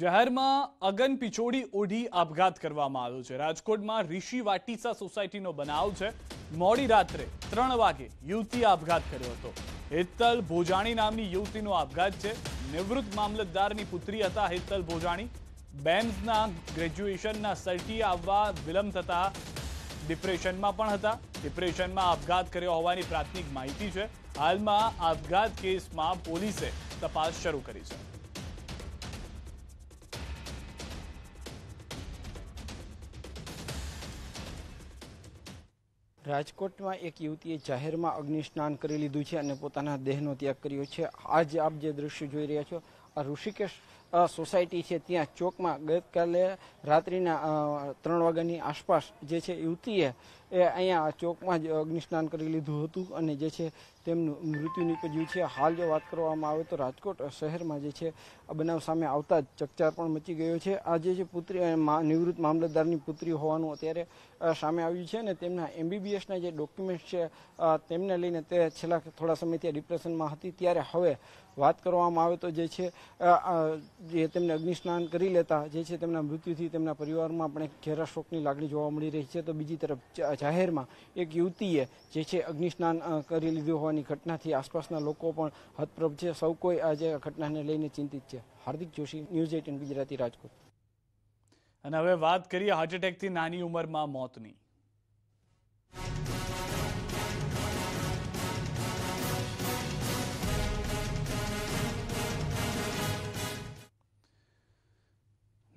શહેરમાં અગનપિછોડી ઓઢી આપઘાત કરવામાં આવ્યો છે રાજકોટમાં ઋષિ વાટીસા સોસાયટીનો બનાવ છે મોડી રાત્રે ત્રણ વાગે યુવતીએ આપઘાત કર્યો હતો હેતલ ભોજાણી નામની યુવતીનો આપઘાત છે નિવૃત્ત મામલતદારની પુત્રી હતા હેતલ ભોજાણી બેમ્સના ગ્રેજ્યુએશનના સર્ટી આવવા વિલંબ થતા ડિપ્રેશનમાં પણ હતા ડિપ્રેશનમાં આપઘાત કર્યો હોવાની પ્રાથમિક માહિતી છે હાલમાં આપઘાત કેસમાં પોલીસે તપાસ શરૂ કરી છે રાજકોટમાં એક યુવતીએ જાહેરમાં અગ્નિ સ્નાન કરી લીધું છે અને પોતાના દેહનો ત્યાગ કર્યો છે આજ આપ જે દ્રશ્ય જોઈ રહ્યા છો આ ઋષિકેશ સોસાયટી છે ત્યાં ચોકમાં ગઈકાલે રાત્રિના ત્રણ વાગ્યાની આસપાસ જે છે યુવતીએ એ અહીંયા ચોકમાં જ અગ્નિસ્નાન કરી લીધું હતું અને જે છે તેમનું મૃત્યુ નીપજ્યું છે હાલ જો વાત કરવામાં આવે તો રાજકોટ શહેરમાં જે છે આ બનાવ સામે આવતા જ ચકચાર પણ મચી ગયો છે આ જે છે પુત્રી નિવૃત્ત મામલતદારની પુત્રી હોવાનું અત્યારે સામે આવ્યું છે અને તેમના એમબીબીએસના જે ડોક્યુમેન્ટ છે તેમને લઈને તે છેલ્લા થોડા સમયથી ડિપ્રેશનમાં હતી ત્યારે હવે વાત કરવામાં આવે તો જે છે જે તેમને અગ્નિસ્નાન કરી લેતા જે છે તેમના મૃત્યુથી તેમના પરિવારમાં પણ એક ઘેરા શોકની લાગણી જોવા મળી રહી છે તો બીજી તરફ જાહેરમાં એક યુવતીએ જે છે અગ્નિસ્નાન કરી લીધું હોવાની ઘટનાથી આસપાસના લોકો પણ હતપ્રભ છે સૌ કોઈ આજે ઘટનાને લઈને ચિંતિત છે હાર્દિક જોશી ન્યૂઝ એટીન ગુજરાતી રાજકોટ અને હવે વાત કરીએ હાર્ટ એટેકથી નાની ઉંમરમાં મોતની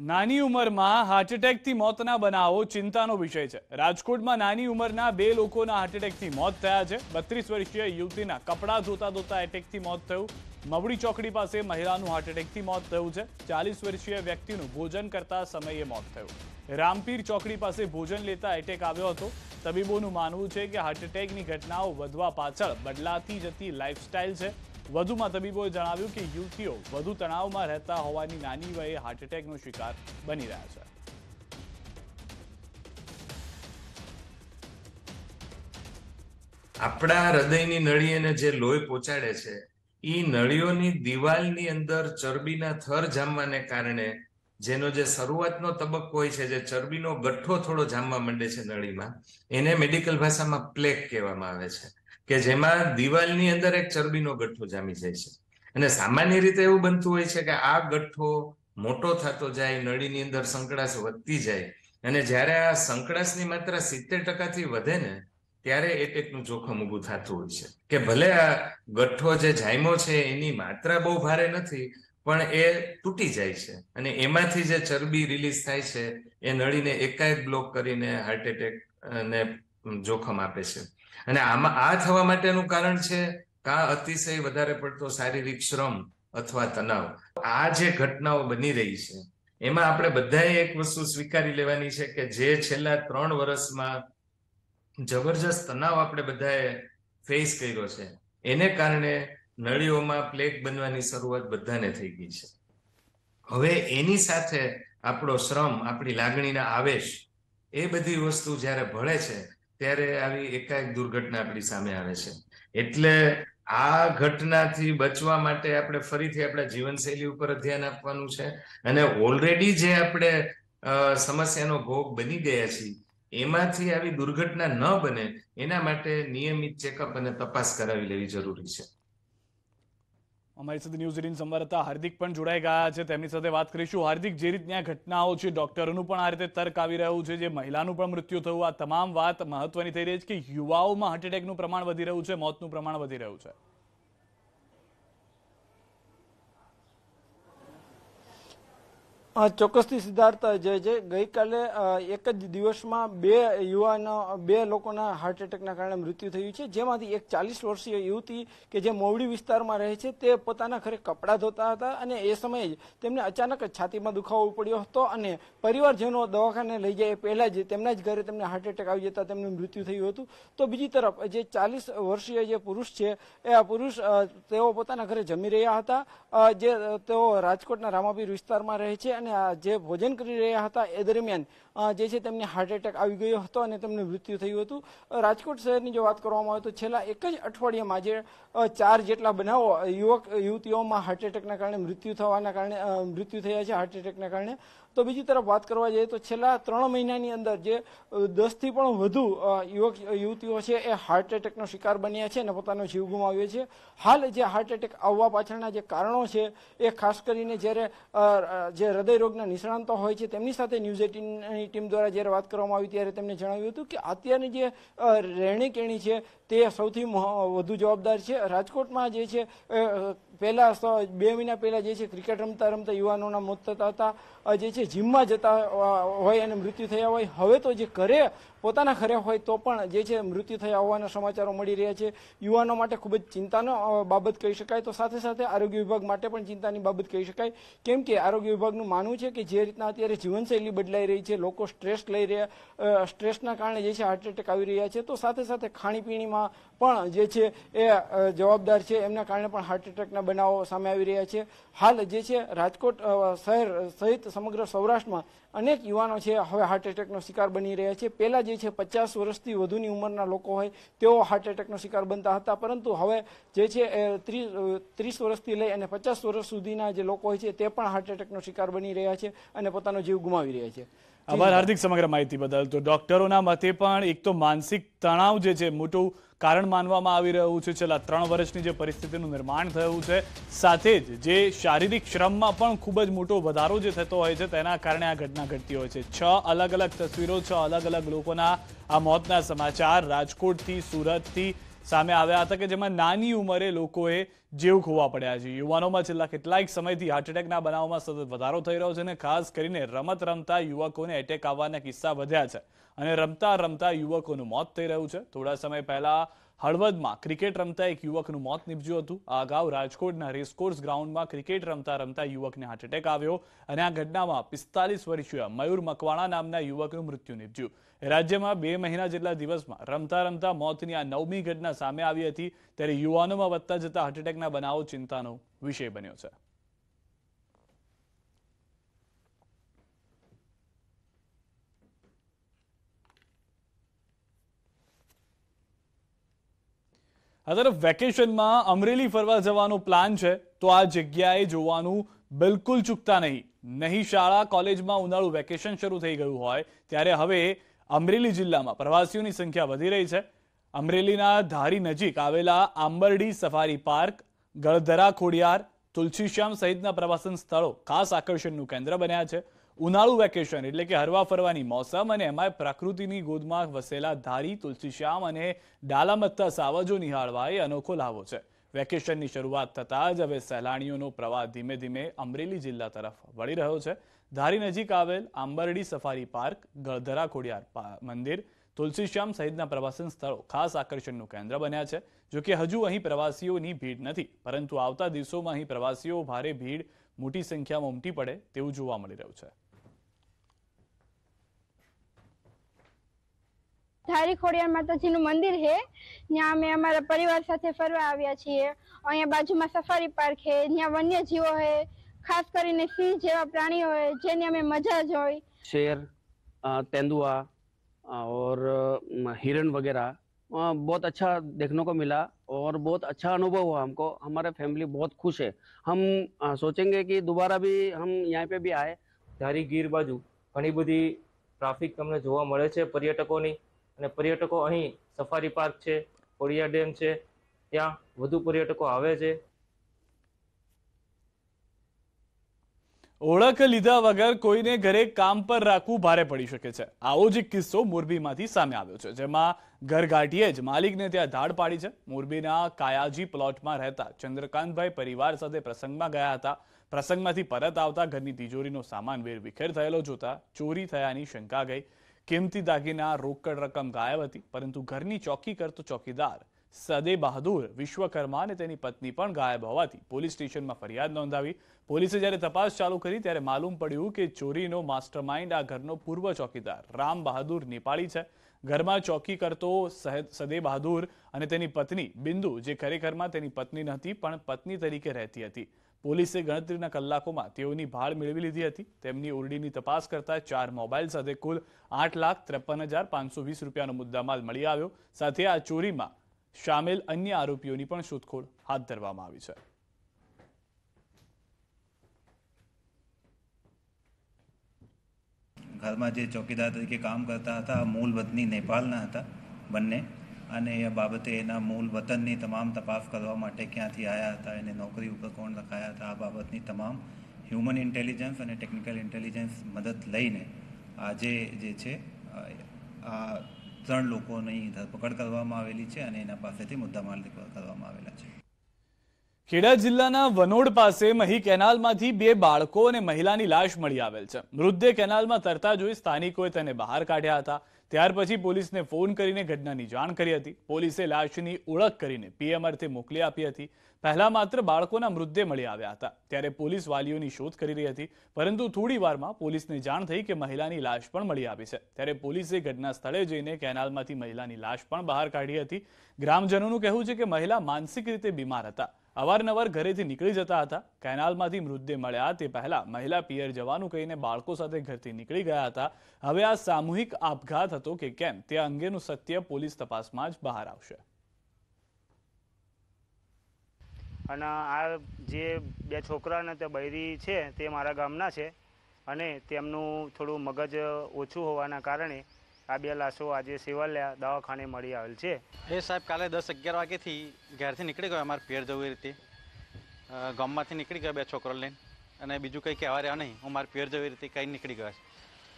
નાની ઉંમરમાં હાર્ટ એટેકથી મોતના બનાવો ચિંતાનો વિષય છે રાજકોટમાં નાની ઉંમરના બે લોકોના હાર્ટ એટેકથી મોત થયા છે બત્રીસ વર્ષીય યુવતીના કપડાં ધોતા ધોતા એટેકથી મોત થયું મવડી ચોકડી પાસે મહિલાનું હાર્ટ એટેકથી મોત થયું છે ચાલીસ વર્ષીય વ્યક્તિનું ભોજન કરતા સમયે મોત થયું રામપીર ચોકડી પાસે ભોજન લેતા એટેક આવ્યો હતો તબીબોનું માનવું છે કે હાર્ટ એટેકની ઘટનાઓ વધવા પાછળ બદલાતી જતી લાઇફસ્ટાઇલ છે વધુમાં તબીબોએ જણાવ્યું કે યુવતીઓ વધુ તણાવમાં રહેતા હોવાની નાની વયે હાર્ટ શિકાર બની રહ્યા છે આપણા હૃદયની નળીને જે લોહી પહોંચાડે છે એ નળીઓની દિવાલની અંદર ચરબીના થર જામવાને કારણે જેનો જે શરૂઆતનો તબક્કો હોય છે જે ચરબીનો ગઠ્ઠો થોડો જામવા માંડે છે નળીમાં એને મેડિકલ ભાષામાં પ્લેક કહેવામાં આવે છે કે જેમાં દિવાલની અંદર એક ચરબીનો ગઠ્ઠો જામી જાય છે અને સામાન્ય રીતે એવું બનતું હોય છે કે આ ગઠ્ઠો મોટો થતો જાય નળીની અંદર સંકળાશ વધતી જાય અને જ્યારે આ સંકળાશની માત્રા સિત્તેર ટકાથી વધે ને ત્યારે એટેકનું જોખમ ઊભું થતું હોય છે કે ભલે આ ગઠ્ઠો જે જાયમો છે એની માત્રા બહુ ભારે નથી પણ એ તૂટી જાય છે અને એમાંથી જે ચરબી રિલીઝ થાય છે એ નળીને એકાએક બ્લોક કરીને હાર્ટ એટેક ને જોખમ આપે છે અને આમાં આ થવા માટેનું કારણ છે કા અતિશય વધારે પડતો શારીરિક શ્રમ અથવા તણાવ આ જે ઘટનાઓ બની રહી છે એમાં આપણે બધાએ એક વસ્તુ સ્વીકારી લેવાની છે કે જે છેલ્લા ત્રણ વર્ષમાં જબરજસ્ત તણાવ આપણે બધાએ ફેસ કર્યો છે એને કારણે નળીઓમાં પ્લેગ બનવાની શરૂઆત બધાને થઈ ગઈ છે હવે એની સાથે આપણો શ્રમ આપણી લાગણીના આવેશ એ બધી વસ્તુ જ્યારે ભળે છે ત્યારે આવી એકાએક દુર્ઘટના આપણી સામે આવે છે એટલે આ ઘટનાથી બચવા માટે આપણે ફરીથી આપણા જીવનશૈલી ઉપર ધ્યાન આપવાનું છે અને ઓલરેડી જે આપણે સમસ્યાનો ભોગ બની ગયા છીએ એમાંથી આવી દુર્ઘટના ન બને એના માટે નિયમિત ચેકઅપ અને તપાસ કરાવી લેવી જરૂરી છે અમારી સાથે ન્યૂઝ એટીન સંવાદદાતા હાર્દિક પણ જોડાઈ ગયા છે તેમની સાથે વાત કરીશું હાર્દિક જે રીતની આ ઘટનાઓ છે ડોક્ટરોનું પણ આ રીતે તર્ક આવી રહ્યું છે જે મહિલાનું પણ મૃત્યુ થયું આ તમામ વાત મહત્વની થઈ રહી છે કે યુવાઓમાં હાર્ટ એટેકનું પ્રમાણ વધી રહ્યું છે મોતનું પ્રમાણ વધી રહ્યું છે ચોક્કસથી સિદ્ધાર્થ જે જે ગઈકાલે એક જ દિવસમાં બે યુવાનો બે લોકોના હાર્ટ એટેકના કારણે મૃત્યુ થયું છે જેમાંથી એક ચાલીસ વર્ષીય યુવતી કે જે મોવડી વિસ્તારમાં રહે છે તે પોતાના ઘરે કપડાં ધોતા હતા અને એ સમયે જ તેમને અચાનક જ છાતીમાં દુખાવો પડ્યો હતો અને પરિવારજનો દવાખાને લઈ જાય એ પહેલાં જ તેમના જ ઘરે તેમને હાર્ટ એટેક આવી જતા તેમનું મૃત્યુ થયું હતું તો બીજી તરફ જે ચાલીસ વર્ષીય જે પુરુષ છે એ પુરુષ તેઓ પોતાના ઘરે જમી રહ્યા હતા જે તેઓ રાજકોટના રામાપીર વિસ્તારમાં રહે છે અને અને જે ભોજન કરી રહ્યા હતા એ દરમિયાન જે છે તેમને હાર્ટ એટેક આવી ગયો હતો અને તેમનું મૃત્યુ થયું હતું રાજકોટ શહેરની જો વાત કરવામાં આવે તો છેલ્લા એક જ અઠવાડિયામાં જે ચાર જેટલા બનાવો યુવક યુવતીઓમાં હાર્ટ એટેકના કારણે મૃત્યુ થવાના કારણે મૃત્યુ થયા છે હાર્ટ એટેકના કારણે તો બીજી તરફ વાત કરવા જઈએ તો છેલ્લા ત્રણ મહિનાની અંદર જે દસથી પણ વધુ યુવક યુવતીઓ છે એ હાર્ટ એટેકનો શિકાર બન્યા છે અને પોતાનો જીવ ગુમાવ્યો છે હાલ જે હાર્ટ એટેક આવવા પાછળના જે કારણો છે એ ખાસ કરીને જ્યારે જે હૃદય હૃદય રોગના નિષ્ણાંતો હોય છે તેમની સાથે ન્યૂઝ એટીનની ટીમ દ્વારા જ્યારે વાત કરવામાં આવી ત્યારે તેમને જણાવ્યું હતું કે અત્યારની જે રહેણીકેણી છે તે સૌથી વધુ જવાબદાર છે રાજકોટમાં જે છે પહેલા બે મહિના પહેલા જે છે ક્રિકેટ રમતા રમતા યુવાનોના મોત થતા હતા જે છે જિમમાં જતા હોય અને મૃત્યુ થયા હોય હવે તો જે ઘરે પોતાના ઘરે હોય તો પણ જે છે મૃત્યુ થયા હોવાના સમાચારો મળી રહ્યા છે યુવાનો માટે ખૂબ જ ચિંતાનો બાબત કહી શકાય તો સાથે સાથે આરોગ્ય વિભાગ માટે પણ ચિંતાની બાબત કહી શકાય કેમ કે આરોગ્ય વિભાગનું માનવું છે કે જે રીતના અત્યારે જીવનશૈલી બદલાઈ રહી છે લોકો સ્ટ્રેસ લઈ રહ્યા સ્ટ્રેસના કારણે જે છે હાર્ટ એટેક આવી રહ્યા છે તો સાથે સાથે ખાણીપીણીમાં પણ જે છે એ જવાબદાર છે એમના કારણે પણ હાર્ટ એટેકના બનાવો સામે આવી રહ્યા છે હાલ જે છે રાજકોટ શહેર સહિત સમગ્ર સૌરાષ્ટ્રમાં અનેક યુવાનો છે હવે હાર્ટ એટેકનો શિકાર બની રહ્યા છે પહેલાં જે છે પચાસ વર્ષથી વધુની ઉંમરના લોકો હોય તેઓ હાર્ટ એટેકનો શિકાર બનતા હતા પરંતુ હવે જે છે એ ત્રીસ વર્ષથી લઈ અને પચાસ વર્ષ સુધીના જે લોકો હોય છે તે પણ હાર્ટ એટેકનો શિકાર બની રહ્યા છે અને પોતાનો જીવ ગુમાવી રહ્યા છે આભાર હાર્દિક સમગ્ર માહિતી બદલ તો ડોક્ટરોના મતે પણ એક તો માનસિક તણાવ જે છે મોટું કારણ માનવામાં આવી રહ્યું છે છેલ્લા ત્રણ વર્ષની જે પરિસ્થિતિનું નિર્માણ થયું છે સાથે જ જે શારીરિક શ્રમમાં પણ ખૂબ જ મોટો વધારો જે થતો હોય છે તેના કારણે આ ઘટના ઘટતી હોય છે છ અલગ અલગ તસવીરો છ અલગ અલગ લોકોના આ મોતના સમાચાર રાજકોટથી સુરતથી સામે આવ્યા હતા કે જેમાં નાની ઉંમરે લોકોએ જીવ ખોવા પડ્યા છે યુવાનોમાં છેલ્લા કેટલાક સમયથી હાર્ટ એટેકના બનાવમાં સતત વધારો થઈ રહ્યો છે અને ખાસ કરીને રમત રમતા યુવકોને એટેક આવવાના કિસ્સા વધ્યા છે અને રમતા રમતા યુવકોનું મોત થઈ રહ્યું છે થોડા સમય પહેલા હળવદમાં ક્રિકેટ રમતા એક યુવકનું મોત નીપજ્યું હતું આ અગાઉ રાજકોટના રેસકોર્સ ગ્રાઉન્ડમાં ક્રિકેટ રમતા રમતા યુવકને હાર્ટ એટેક આવ્યો અને આ ઘટનામાં પિસ્તાલીસ વર્ષીય મયુર મકવાણા નામના યુવકનું મૃત્યુ નીપજ્યું રાજ્યમાં બે મહિના જેટલા દિવસમાં રમતા રમતા મોતની આ નવમી ઘટના સામે આવી હતી ત્યારે યુવાનોમાં વધતા જતા હાર્ટ એટેકના બનાવો ચિંતાનો વિષય બન્યો છે આ વેકેશનમાં અમરેલી ફરવા જવાનો પ્લાન છે તો આ જગ્યાએ જોવાનું બિલકુલ ચૂકતા નહીં નહીં શાળા કોલેજમાં ઉનાળુ વેકેશન શરૂ થઈ ગયું હોય ત્યારે હવે અમરેલી જિલ્લામાં પ્રવાસીઓની સંખ્યા વધી રહી છે અમરેલીના ધારી નજીક આવેલા આંબરડી સફારી પાર્ક ગળધરા ખોડિયાર તુલસીશ્યામ સહિતના પ્રવાસન સ્થળો ખાસ આકર્ષણનું કેન્દ્ર બન્યા છે ઉનાળું વેકેશન એટલે કે હરવા ફરવાની મોસમ અને એમાં પ્રકૃતિની ગોદમાં વસેલા ધારી તુલસીશ્યામ અને ડાલામત્તા સાવજો નિહાળવા એ અનોખો લાવો છે વેકેશનની શરૂઆત થતાં જ હવે સહેલાણીઓનો પ્રવાહ ધીમે ધીમે અમરેલી જિલ્લા તરફ વળી રહ્યો છે ધારી નજીક આવેલ આંબરડી સફારી પાર્ક ગળધરા ખોડિયાર મંદિર તુલસીશ્યામ સહિતના પ્રવાસન સ્થળો ખાસ આકર્ષણનું કેન્દ્ર બન્યા છે જોકે હજુ અહીં પ્રવાસીઓની ભીડ નથી પરંતુ આવતા દિવસોમાં અહીં પ્રવાસીઓ ભારે ભીડ મોટી સંખ્યામાં ઉમટી પડે તેવું જોવા મળી રહ્યું છે ધારી ખોડિયાર નું મંદિર છે ત્યાં અમે અમારા પરિવાર સાથે ફરવા આવ્યા છીએ અહીંયા બાજુમાં સફારી પાર્ક છે ત્યાં વન્યજીવો છે ખાસ કરીને સિંહ જેવા પ્રાણીઓ છે જેની અમે મજા જ હોય શેર તેંદુઆ ઓર હિરણ વગેરા બહુ અચ્છા દેખને કો મિલા ઓર બહુ અચ્છા અનુભવ हुआ हमको हमारे फैमिली बहुत खुश है हम सोचेंगे कि दोबारा भी हम यहाँ पे भी आए ધારી ગીર બાજુ ઘણી બધી ટ્રાફિક તમને જોવા મળે છે પર્યટકોની અને પર્યટકો અહીં સફારી પાર્ક છે કોડિયા ડેમ છે ત્યાં વધુ પર્યટકો આવે છે ઓળખ લીધા વગર કોઈને ઘરે કામ પર રાખવું ભારે પડી શકે છે આવો જ એક કિસ્સો મોરબીમાંથી સામે આવ્યો છે જેમાં ઘરઘાટીએ જ માલિકને ત્યાં ધાડ પાડી છે મોરબીના કાયાજી પ્લોટમાં રહેતા ચંદ્રકાંતભાઈ પરિવાર સાથે પ્રસંગમાં ગયા હતા પ્રસંગમાંથી પરત આવતા ઘરની તિજોરીનો સામાન વેરવિખેર થયેલો જોતા ચોરી થયાની શંકા ગઈ કિંમતી દાગીના રોકડ રકમ ગાયબ હતી પરંતુ ઘરની ચોકી કરતો ચોકીદાર સદે બહાદુર વિશ્વકર્મા અને તેની પત્ની પણ ગાયબ હોવાથી પોલીસ સ્ટેશનમાં ફરિયાદ નોંધાવી પોલીસે જ્યારે તપાસ ચાલુ કરી ત્યારે માલુમ પડ્યું કે ચોરીનો માસ્ટર માઇન્ડ આ ઘરનો પૂર્વ ચોકીદાર રામ બહાદુર નેપાળી છે ઘરમાં ચોકી કરતો સદે બહાદુર અને તેની પત્ની બિંદુ જે ખરેખરમાં તેની પત્ની નહોતી પણ પત્ની તરીકે રહેતી હતી પોલીસે ગણતરીના કલાકોમાં તેઓની ભાળ મેળવી લીધી હતી તેમની ઓરડીની તપાસ કરતા ચાર મોબાઈલ સાથે કુલ આઠ લાખ ત્રેપન હજાર પાંચસો વીસ રૂપિયાનો મુદ્દામાલ મળી આવ્યો સાથે આ ચોરીમાં સામેલ અન્ય આરોપીઓની પણ શોધખોળ હાથ ધરવામાં આવી છે ઘરમાં જે ચોકીદાર તરીકે કામ કરતા હતા મૂળ વતની નેપાળના હતા બંને અને એ બાબતે એના મૂળ વતનની તમામ તપાસ કરવા માટે ક્યાંથી આવ્યા હતા એને નોકરી ઉપર કોણ રખાયા હતા આ બાબતની તમામ હ્યુમન ઇન્ટેલિજન્સ અને ટેકનિકલ ઇન્ટેલિજન્સ મદદ લઈને આજે જે છે આ ત્રણ લોકોની ધરપકડ કરવામાં આવેલી છે અને એના પાસેથી મુદ્દામાલ કરવામાં આવેલા છે ખેડા જિલ્લાના વનોડ પાસે મહી કેનાલમાંથી બે બાળકો અને મહિલાની લાશ મળી આવેલ છે મૃતદેહ કેનાલમાં તરતા જોઈ સ્થાનિકોએ તેને બહાર કાઢ્યા હતા ત્યાર પછી પોલીસને ફોન કરીને ઘટનાની જાણ કરી હતી પોલીસે લાશની ઓળખ કરીને પીએમ અર્થે મોકલી આપી હતી પહેલા માત્ર બાળકોના મૃતદેહ મળી આવ્યા હતા ત્યારે પોલીસ વાલીઓની શોધ કરી રહી હતી પરંતુ થોડી વારમાં પોલીસને જાણ થઈ કે મહિલાની લાશ પણ મળી આવી છે ત્યારે પોલીસે ઘટના સ્થળે જઈને કેનાલમાંથી મહિલાની લાશ પણ બહાર કાઢી હતી ગ્રામજનોનું કહેવું છે કે મહિલા માનસિક રીતે બીમાર હતા અવારનવાર ઘરેથી નીકળી જતા હતા કેનાલમાંથી મૃતદેહ મળ્યા તે પહેલા મહિલા પિયર જવાનું કહીને બાળકો સાથે ઘરથી નીકળી ગયા હતા હવે આ સામૂહિક આપઘાત હતો કે કેમ તે અંગેનું સત્ય પોલીસ તપાસમાં જ બહાર આવશે અને આ જે બે છોકરા અને તે બૈરી છે તે મારા ગામના છે અને તેમનું થોડું મગજ ઓછું હોવાના કારણે આ બે લાશો આજે સેવાલ્યા દવાખાને મળી આવેલ છે એ સાહેબ કાલે દસ અગિયાર વાગ્યાથી ઘેરથી નીકળી ગયો અમારે પેર જવું એ રીતે ગામમાંથી નીકળી ગયો બે છોકરો લઈને અને બીજું કંઈ કહેવા રહ્યા નહીં હું મારા પેર જવી રીતે કંઈ નીકળી ગયો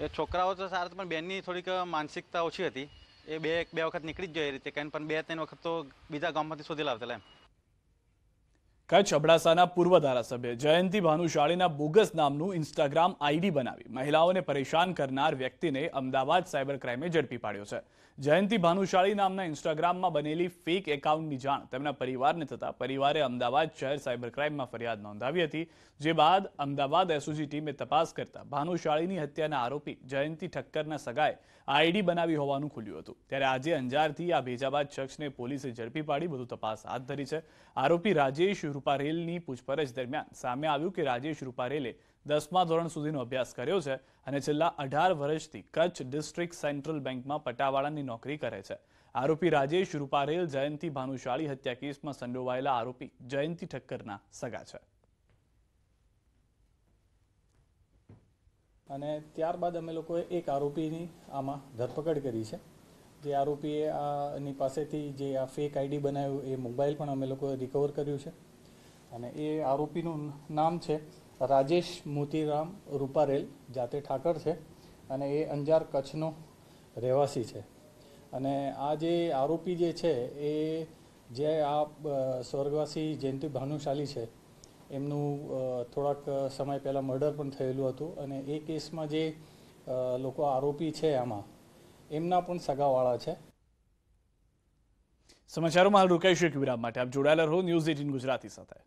એ છોકરાઓ તો સારા પણ બેનની થોડીક માનસિકતા ઓછી હતી એ બે બે વખત નીકળી જ જાય એ રીતે કંઈ પણ બે ત્રણ વખત તો બીજા ગામમાંથી શોધી લાવતા એમ કચ્છ અબડાસાના પૂર્વ ધારાસભ્ય જયંતિ ભાનુશાળીના બોગસ નામનું ઇન્સ્ટાગ્રામ આઈડી બનાવી મહિલાઓને પરેશાન કરનાર વ્યક્તિને અમદાવાદ સાયબર ક્રાઇમે ઝડપી પાડ્યો છે જયંતિ ભાનુશાળી નામના ઇન્સ્ટાગ્રામમાં બનેલી ફેક એકાઉન્ટની જાણ તેમના પરિવારને થતાં પરિવારે અમદાવાદ શહેર સાયબર ક્રાઇમમાં ફરિયાદ નોંધાવી હતી જે બાદ અમદાવાદ એસઓજી ટીમે તપાસ કરતા ભાનુશાળીની હત્યાના આરોપી જયંતિ ઠક્કરના સગાએ આઈડી બનાવી હોવાનું ખુલ્યું હતું ત્યારે આજે અંજારથી આ ભેજાબાદ શખ્સને પોલીસે ઝડપી પાડી બધું તપાસ હાથ ધરી છે આરોપી રાજેશ રૂપારેલની પૂછપરછ દરમિયાન સામે આવ્યું કે રાજેશ રૂપારેલે દસમા ધોરણ સુધીનો અભ્યાસ કર્યો છે અને છેલ્લા અઢાર વર્ષથી કચ્છ ડિસ્ટ્રિક્ટ સેન્ટ્રલ બેંકમાં પટાવાળાની નોકરી કરે છે આરોપી રાજેશ રૂપારેલ જયંતિ ભાનુશાળી હત્યા કેસમાં સંડોવાયેલા આરોપી જયંતિ ઠક્કરના સગા છે અને ત્યારબાદ અમે લોકોએ એક આરોપીની આમાં ધરપકડ કરી છે જે આરોપીએ આની પાસેથી જે આ ફેક આઈડી બનાવ્યું એ મોબાઈલ પણ અમે લોકોએ રિકવર કર્યું છે અને એ આરોપીનું નામ છે રાજેશ મોતીરામ રૂપારેલ જાતે ઠાકર છે અને એ અંજાર કચ્છનો રહેવાસી છે અને આ જે આરોપી જે છે એ જે આ સ્વર્ગવાસી જયંતિ ભાનુશાલી છે એમનું થોડાક સમય પહેલાં મર્ડર પણ થયેલું હતું અને એ કેસમાં જે લોકો આરોપી છે આમાં એમના પણ સગાવાળા છે સમાચારોમાં હાલ રોકાઈશું એક વિરામ માટે આપ જોડાયેલા રહો ન્યૂઝ એટીન ગુજરાતી સાથે